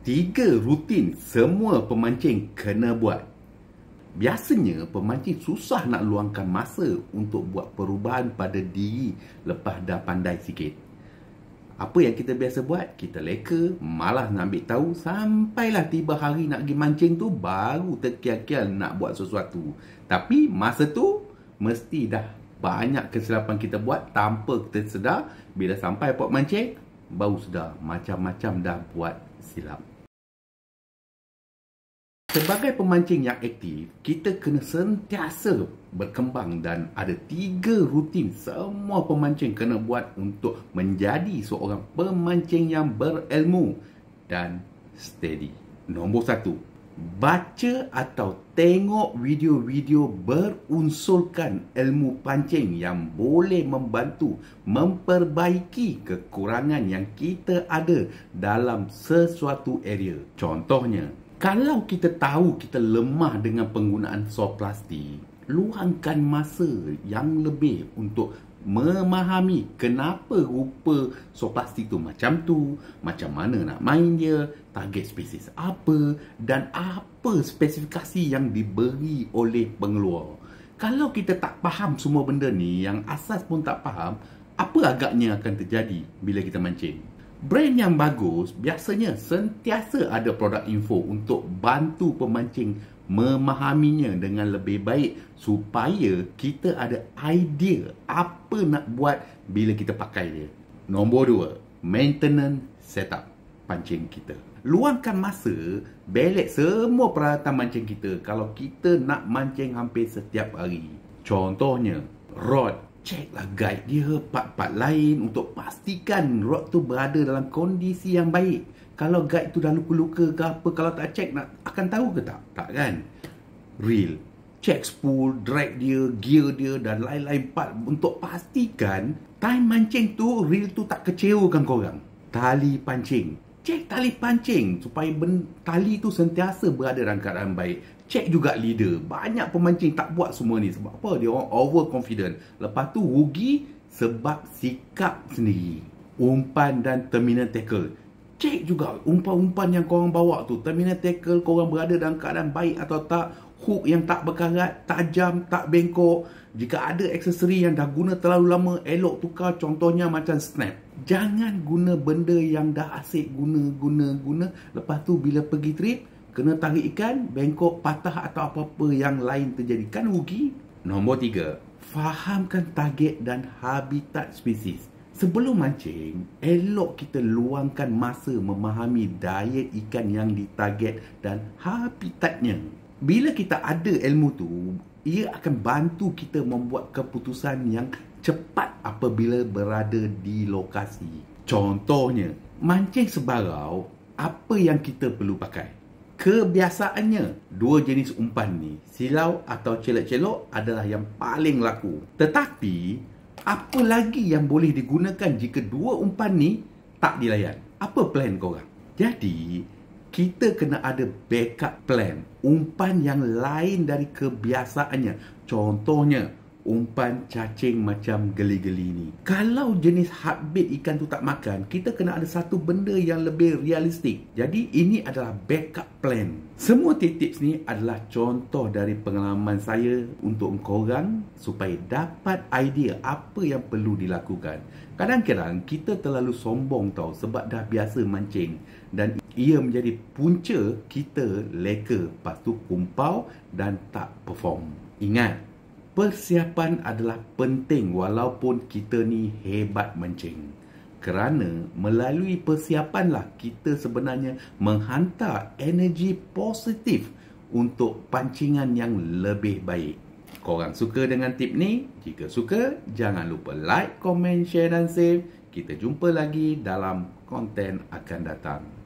tiga rutin semua pemancing kena buat. Biasanya pemancing susah nak luangkan masa untuk buat perubahan pada diri lepas dah pandai sikit. Apa yang kita biasa buat, kita leka, malas nak ambil tahu sampailah tiba hari nak pergi mancing tu baru terkial-kial nak buat sesuatu. Tapi masa tu mesti dah banyak kesilapan kita buat tanpa kita bila sampai port mancing baru sedar macam-macam dah buat silap. Sebagai pemancing yang aktif, kita kena sentiasa berkembang dan ada tiga rutin semua pemancing kena buat untuk menjadi seorang pemancing yang berilmu dan steady. Nombor satu, baca atau tengok video-video berunsurkan ilmu pancing yang boleh membantu memperbaiki kekurangan yang kita ada dalam sesuatu area. Contohnya, kalau kita tahu kita lemah dengan penggunaan sop plastik, luangkan masa yang lebih untuk memahami kenapa rupa sopasti tu macam tu, macam mana nak main dia, target spesies apa dan apa spesifikasi yang diberi oleh pengeluar. Kalau kita tak faham semua benda ni, yang asas pun tak faham, apa agaknya akan terjadi bila kita mancing? Brand yang bagus biasanya sentiasa ada produk info untuk bantu pemancing memahaminya dengan lebih baik supaya kita ada idea apa nak buat bila kita pakai dia. Nombor dua, maintenance setup pancing kita. Luangkan masa belek semua peralatan mancing kita kalau kita nak mancing hampir setiap hari. Contohnya, rod ceklah guide dia part-part lain untuk pastikan rod tu berada dalam kondisi yang baik kalau guide tu dah luka-luka ke apa kalau tak check nak akan tahu ke tak tak kan real check spool drag dia gear dia dan lain-lain part untuk pastikan time mancing tu real tu tak kecewakan korang tali pancing check tali pancing supaya ben- tali tu sentiasa berada dalam keadaan baik check juga leader banyak pemancing tak buat semua ni sebab apa dia orang over confident lepas tu rugi sebab sikap sendiri umpan dan terminal tackle check juga umpan-umpan yang korang bawa tu terminal tackle korang berada dalam keadaan baik atau tak hook yang tak berkarat tajam tak bengkok jika ada aksesori yang dah guna terlalu lama elok tukar contohnya macam snap jangan guna benda yang dah asyik guna guna guna lepas tu bila pergi trip kena tarik ikan bengkok patah atau apa-apa yang lain terjadi kan rugi nombor tiga fahamkan target dan habitat spesies sebelum mancing, elok kita luangkan masa memahami diet ikan yang ditarget dan habitatnya. Bila kita ada ilmu tu, ia akan bantu kita membuat keputusan yang cepat apabila berada di lokasi. Contohnya, mancing sebarau, apa yang kita perlu pakai? Kebiasaannya, dua jenis umpan ni, silau atau celok-celok adalah yang paling laku. Tetapi, apa lagi yang boleh digunakan jika dua umpan ni tak dilayan? Apa plan kau orang? Jadi, kita kena ada backup plan. Umpan yang lain dari kebiasaannya. Contohnya, umpan cacing macam geli-geli ni. Kalau jenis heartbeat ikan tu tak makan, kita kena ada satu benda yang lebih realistik. Jadi ini adalah backup plan. Semua tips tips ni adalah contoh dari pengalaman saya untuk korang supaya dapat idea apa yang perlu dilakukan. Kadang-kadang kita terlalu sombong tau sebab dah biasa mancing dan ia menjadi punca kita leka lepas tu kumpau dan tak perform. Ingat, persiapan adalah penting walaupun kita ni hebat mencing. Kerana melalui persiapanlah kita sebenarnya menghantar energi positif untuk pancingan yang lebih baik. Korang suka dengan tip ni? Jika suka, jangan lupa like, komen, share dan save. Kita jumpa lagi dalam konten akan datang.